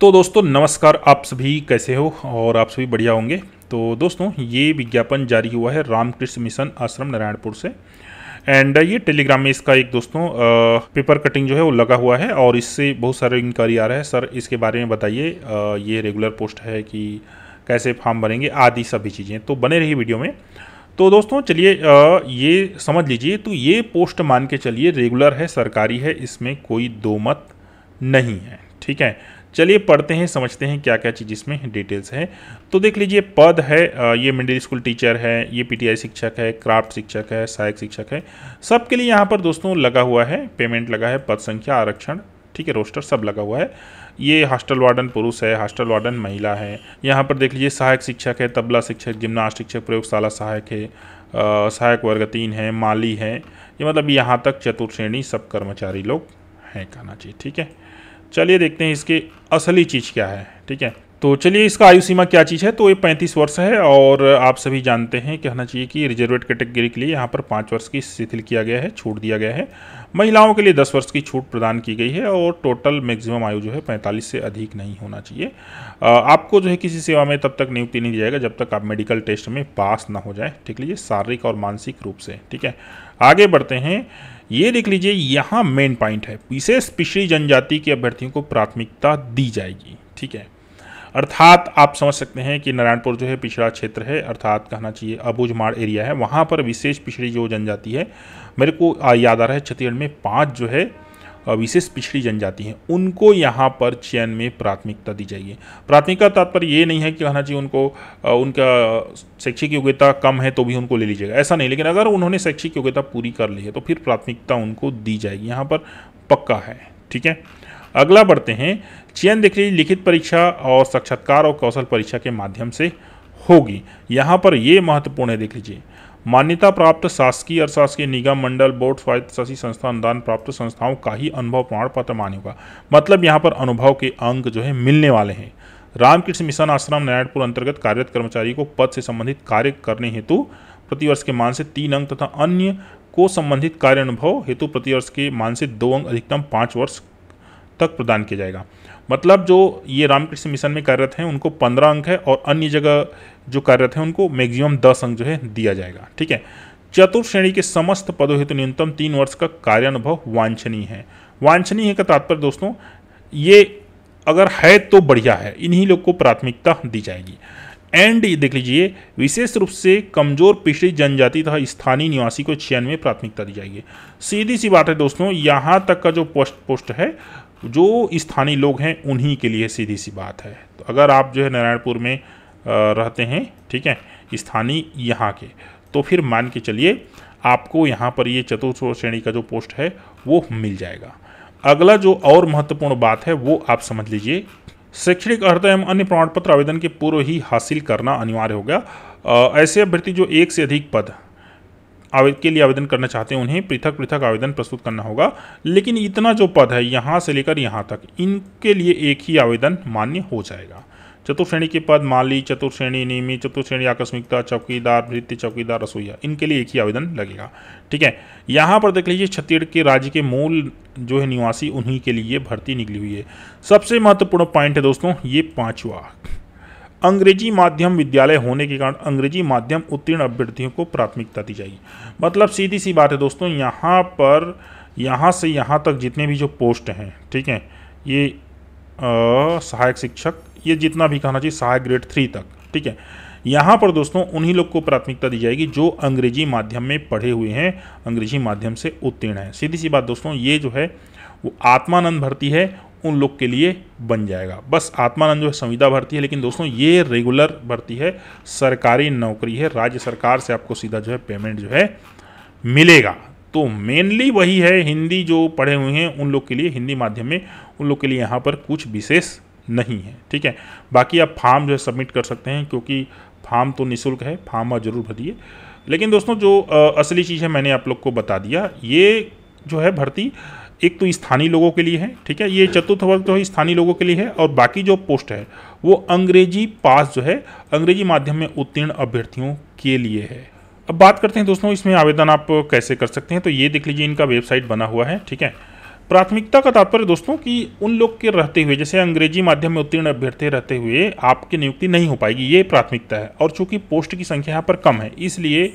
तो दोस्तों नमस्कार आप सभी कैसे हो और आप सभी बढ़िया होंगे तो दोस्तों ये विज्ञापन जारी हुआ है रामकृष्ण मिशन आश्रम नारायणपुर से एंड ये टेलीग्राम में इसका एक दोस्तों पेपर कटिंग जो है वो लगा हुआ है और इससे बहुत सारे इंक्वायरी आ रहा है सर इसके बारे में बताइए ये रेगुलर पोस्ट है कि कैसे फॉर्म भरेंगे आदि सभी चीज़ें तो बने रही वीडियो में तो दोस्तों चलिए ये समझ लीजिए तो ये पोस्ट मान के चलिए रेगुलर है सरकारी है इसमें कोई दो मत नहीं है ठीक है चलिए पढ़ते हैं समझते हैं क्या क्या चीज़ इसमें डिटेल्स है तो देख लीजिए पद है ये मिडिल स्कूल टीचर है ये पीटीआई शिक्षक है क्राफ्ट शिक्षक है सहायक शिक्षक है सबके लिए यहाँ पर दोस्तों लगा हुआ है पेमेंट लगा है पद संख्या आरक्षण ठीक है रोस्टर सब लगा हुआ है ये हॉस्टल वार्डन पुरुष है हॉस्टल वार्डन महिला है यहाँ पर देख लीजिए सहायक शिक्षक है तबला शिक्षक जिम्नास्ट शिक्षक प्रयोगशाला सहायक है सहायक वर्ग तीन है माली है ये मतलब यहाँ तक चतुर्श्रेणी सब कर्मचारी लोग हैं कहना चाहिए ठीक है चलिए देखते हैं इसके असली चीज़ क्या है ठीक है तो चलिए इसका आयु सीमा क्या चीज़ है तो ये पैंतीस वर्ष है और आप सभी जानते हैं कहना चाहिए कि रिजर्वेट कैटेगरी के लिए यहाँ पर पाँच वर्ष की शिथिल किया गया है छूट दिया गया है महिलाओं के लिए दस वर्ष की छूट प्रदान की गई है और टोटल मैक्सिमम आयु जो है पैंतालीस से अधिक नहीं होना चाहिए आपको जो है किसी सेवा में तब तक नियुक्ति नहीं दी जाएगा जब तक आप मेडिकल टेस्ट में पास ना हो जाए ठीक लीजिए शारीरिक और मानसिक रूप से ठीक है आगे बढ़ते हैं ये देख लीजिए यहाँ मेन पॉइंट है विशेष पिछड़ी जनजाति के अभ्यर्थियों को प्राथमिकता दी जाएगी ठीक है अर्थात आप समझ सकते हैं कि नारायणपुर जो है पिछड़ा क्षेत्र है अर्थात कहना चाहिए अबुझमाड़ एरिया है वहाँ पर विशेष पिछड़ी जो जनजाति है मेरे को याद आ रहा है छत्तीसगढ़ में पाँच जो है विशेष पिछड़ी जनजाति हैं उनको यहाँ पर चयन में प्राथमिकता दी जाएगी प्राथमिकता तात्पर्य ये नहीं है कि कहना चाहिए उनको उनका शैक्षिक योग्यता कम है तो भी उनको ले लीजिएगा ऐसा नहीं लेकिन अगर उन्होंने शैक्षिक योग्यता पूरी कर ली है तो फिर प्राथमिकता उनको दी जाएगी यहाँ पर पक्का है ठीक है अगला बढ़ते हैं चयन देख लीजिए लिखित परीक्षा और साक्षात्कार और कौशल परीक्षा के माध्यम से होगी यहाँ पर ये महत्वपूर्ण है देख लीजिए मान्यता प्राप्त शासकीय अर्थशासकीय निगम मंडल बोर्ड स्वायत्त शासी संस्था अनुदान प्राप्त संस्थाओं का ही अनुभव प्रमाण पत्र मान्य होगा मतलब यहाँ पर अनुभव के अंक जो है मिलने वाले हैं रामकृष्ण मिशन आश्रम नारायणपुर अंतर्गत कार्यरत कर्मचारी को पद से संबंधित कार्य करने हेतु प्रतिवर्ष के मान से तीन अंक तथा अन्य को संबंधित कार्य अनुभव हेतु प्रतिवर्ष के मान से दो अंक अधिकतम पाँच वर्ष तक प्रदान किया जाएगा मतलब जो ये रामकृष्ण मिशन में कार्यरत हैं उनको पंद्रह अंक है और अन्य जगह जो कार्यरत हैं उनको मैक्सिमम दस अंक जो है दिया जाएगा ठीक है चतुर्थ श्रेणी के समस्त पदों हेतु न्यूनतम तीन वर्ष का कार्यानुभव वांछनीय है वांछनीय है का तात्पर्य दोस्तों ये अगर है तो बढ़िया है इन्हीं लोग को प्राथमिकता दी जाएगी एंड देख लीजिए विशेष रूप से कमजोर पिछड़ी जनजाति तथा स्थानीय निवासी को छियानवे प्राथमिकता दी जाएगी सीधी सी बात है दोस्तों यहाँ तक का जो पोस्ट पोस्ट है जो स्थानीय लोग हैं उन्हीं के लिए सीधी सी बात है तो अगर आप जो है नारायणपुर में रहते हैं ठीक है स्थानीय यहाँ के तो फिर मान के चलिए आपको यहाँ पर ये चतुर्थ श्रेणी का जो पोस्ट है वो मिल जाएगा अगला जो और महत्वपूर्ण बात है वो आप समझ लीजिए शैक्षणिक अर्थ एवं अन्य प्रमाण पत्र आवेदन के पूर्व ही हासिल करना अनिवार्य होगा ऐसे अभ्यर्थी जो एक से अधिक पद के लिए आवेदन करना चाहते हैं उन्हें पृथक पृथक आवेदन प्रस्तुत करना होगा लेकिन इतना जो पद है यहाँ से लेकर यहाँ तक इनके लिए एक ही आवेदन मान्य हो जाएगा चतुर्श्रेणी के पद माली चतुर्श्रेणी श्रेणी नियमित आकस्मिकता चौकीदार वृत्ति चौकीदार रसोईया इनके लिए एक ही आवेदन लगेगा ठीक है यहाँ पर देख लीजिए छत्तीसगढ़ के राज्य के मूल जो है निवासी उन्हीं के लिए भर्ती निकली हुई है सबसे महत्वपूर्ण पॉइंट है दोस्तों ये पाँचवा अंग्रेजी माध्यम विद्यालय होने के कारण अंग्रेजी माध्यम उत्तीर्ण अभ्यर्थियों को प्राथमिकता दी जाएगी मतलब सीधी सी बात है दोस्तों यहाँ पर यहाँ से यहाँ तक जितने भी जो पोस्ट हैं ठीक है ये सहायक शिक्षक ये जितना भी कहना चाहिए सहायक ग्रेड थ्री तक ठीक है यहाँ पर दोस्तों उन्हीं लोग को प्राथमिकता दी जाएगी जो अंग्रेजी माध्यम में पढ़े हुए हैं अंग्रेजी माध्यम से उत्तीर्ण हैं सीधी सी बात दोस्तों ये जो है वो आत्मानंद भर्ती है उन लोग के लिए बन जाएगा बस आत्मानंद जो है संविदा भर्ती है लेकिन दोस्तों ये रेगुलर भर्ती है सरकारी नौकरी है राज्य सरकार से आपको सीधा जो है पेमेंट जो है मिलेगा तो मेनली वही है हिंदी जो पढ़े हुए हैं उन लोग के लिए हिंदी माध्यम में उन लोग के लिए यहाँ पर कुछ विशेष नहीं है ठीक है बाकी आप फार्म जो है सबमिट कर सकते हैं क्योंकि फार्म तो निःशुल्क है फार्म आप जरूर भरिए लेकिन दोस्तों जो असली चीज़ है मैंने आप लोग को बता दिया ये जो है भर्ती एक तो स्थानीय लोगों के लिए है ठीक है ये चतुर्थ वर्ग जो है स्थानीय लोगों के लिए है और बाकी जो पोस्ट है वो अंग्रेजी पास जो है अंग्रेजी माध्यम में उत्तीर्ण अभ्यर्थियों के लिए है अब बात करते हैं दोस्तों इसमें आवेदन आप कैसे कर सकते हैं तो ये देख लीजिए इनका वेबसाइट बना हुआ है ठीक है प्राथमिकता का तात्पर्य दोस्तों कि उन लोग के रहते हुए जैसे अंग्रेजी माध्यम में उत्तीर्ण अभ्यर्थी रहते हुए आपकी नियुक्ति नहीं हो पाएगी ये प्राथमिकता है और चूंकि पोस्ट की संख्या यहाँ पर कम है इसलिए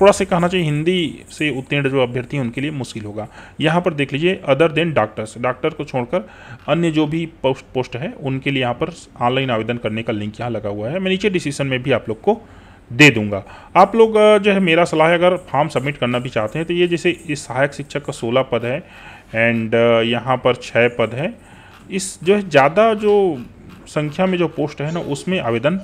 थोड़ा सा कहना चाहिए हिंदी से उत्तीर्ण जो अभ्यर्थी हैं उनके लिए मुश्किल होगा यहाँ पर देख लीजिए अदर देन डॉक्टर्स डॉक्टर को छोड़कर अन्य जो भी पोस्ट पोस्ट है उनके लिए यहाँ पर ऑनलाइन आवेदन करने का लिंक यहाँ लगा हुआ है मैं नीचे डिसीजन में भी आप लोग को दे दूंगा आप लोग जो है मेरा सलाह है अगर फॉर्म सबमिट करना भी चाहते हैं तो ये जैसे इस सहायक शिक्षक का सोलह पद है एंड यहाँ पर छः पद है इस जो है ज़्यादा जो संख्या में जो पोस्ट है ना उसमें आवेदन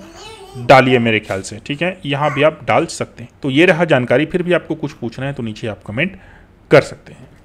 डालिए मेरे ख्याल से ठीक है यहाँ भी आप डाल सकते हैं तो ये रहा जानकारी फिर भी आपको कुछ पूछना है तो नीचे आप कमेंट कर सकते हैं